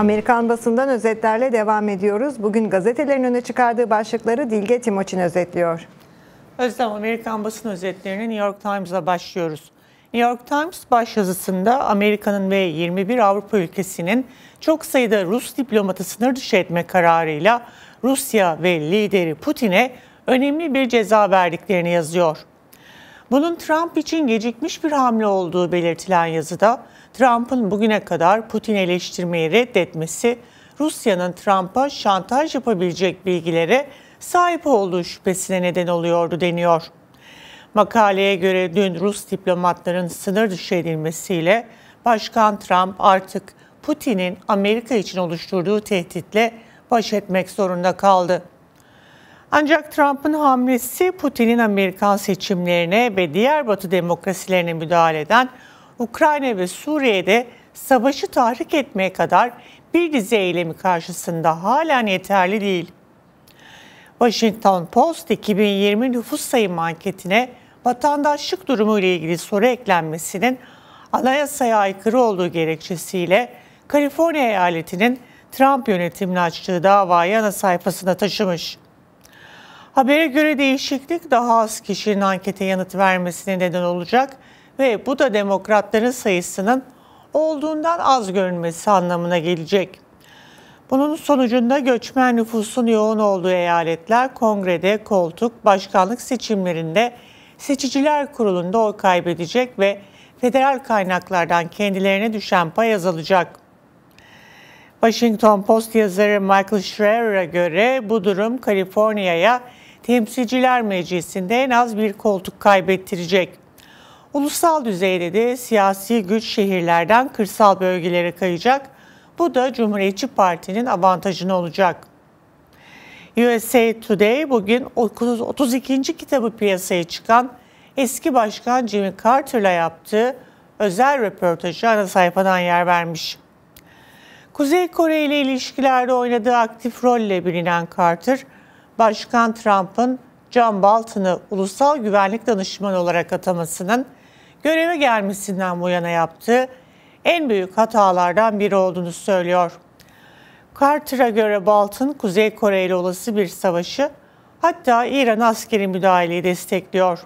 Amerikan basından özetlerle devam ediyoruz. Bugün gazetelerin öne çıkardığı başlıkları Dilge Timoçin özetliyor. Özlem Amerikan basın özetlerini New York Times'la başlıyoruz. New York Times baş yazısında Amerika'nın ve 21 Avrupa ülkesinin çok sayıda Rus diplomatı sınır dışı etme kararıyla Rusya ve lideri Putin'e önemli bir ceza verdiklerini yazıyor. Bunun Trump için gecikmiş bir hamle olduğu belirtilen yazıda Trump'ın bugüne kadar Putin eleştirmeyi reddetmesi Rusya'nın Trump'a şantaj yapabilecek bilgilere sahip olduğu şüphesine neden oluyordu deniyor. Makaleye göre dün Rus diplomatların sınır dışı edilmesiyle Başkan Trump artık Putin'in Amerika için oluşturduğu tehditle baş etmek zorunda kaldı. Ancak Trump'ın hamlesi Putin'in Amerikan seçimlerine ve diğer Batı demokrasilerine müdahale eden Ukrayna ve Suriye'de savaşı tahrik etmeye kadar bir dizi eylemi karşısında halen yeterli değil. Washington Post 2020 nüfus sayım anketine vatandaşlık durumu ile ilgili soru eklenmesinin anayasaya aykırı olduğu gerekçesiyle Kaliforniya eyaletinin Trump yönetimini açtığı davayı ana sayfasına taşımış. Habere göre değişiklik daha az kişinin ankete yanıt vermesine neden olacak ve bu da demokratların sayısının olduğundan az görünmesi anlamına gelecek. Bunun sonucunda göçmen nüfusun yoğun olduğu eyaletler kongrede, koltuk, başkanlık seçimlerinde seçiciler kurulunda oy kaybedecek ve federal kaynaklardan kendilerine düşen pay azalacak. Washington Post yazarı Michael Schreier'a göre bu durum Kaliforniya'ya Temsilciler Meclisi'nde en az bir koltuk kaybettirecek. Ulusal düzeyde de siyasi güç şehirlerden kırsal bölgelere kayacak. Bu da Cumhuriyetçi Parti'nin avantajını olacak. USA Today bugün 32. kitabı piyasaya çıkan eski başkan Jimmy Carter'la yaptığı özel röportajı ana sayfadan yer vermiş. Kuzey Kore ile ilişkilerde oynadığı aktif rolle bilinen Carter, Başkan Trump'ın John Bolton'ı ulusal güvenlik danışmanı olarak atamasının göreve gelmesinden bu yana yaptığı en büyük hatalardan biri olduğunu söylüyor. Carter'a göre Bolton, Kuzey Kore ile olası bir savaşı hatta İran askeri müdahaleyi destekliyor.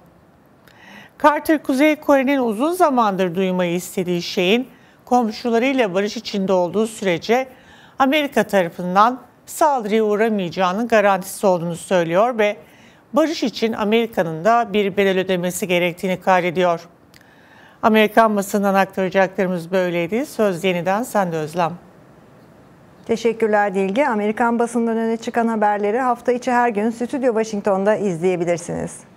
Carter, Kuzey Kore'nin uzun zamandır duymayı istediği şeyin komşularıyla barış içinde olduğu sürece Amerika tarafından saldırıya uğramayacağının garantisi olduğunu söylüyor ve barış için Amerika'nın da bir bedel ödemesi gerektiğini kaydediyor. Amerikan basından aktaracaklarımız böyleydi. Söz yeniden sende Özlem. Teşekkürler Dilgi. Amerikan basından öne çıkan haberleri hafta içi her gün Stüdyo Washington'da izleyebilirsiniz.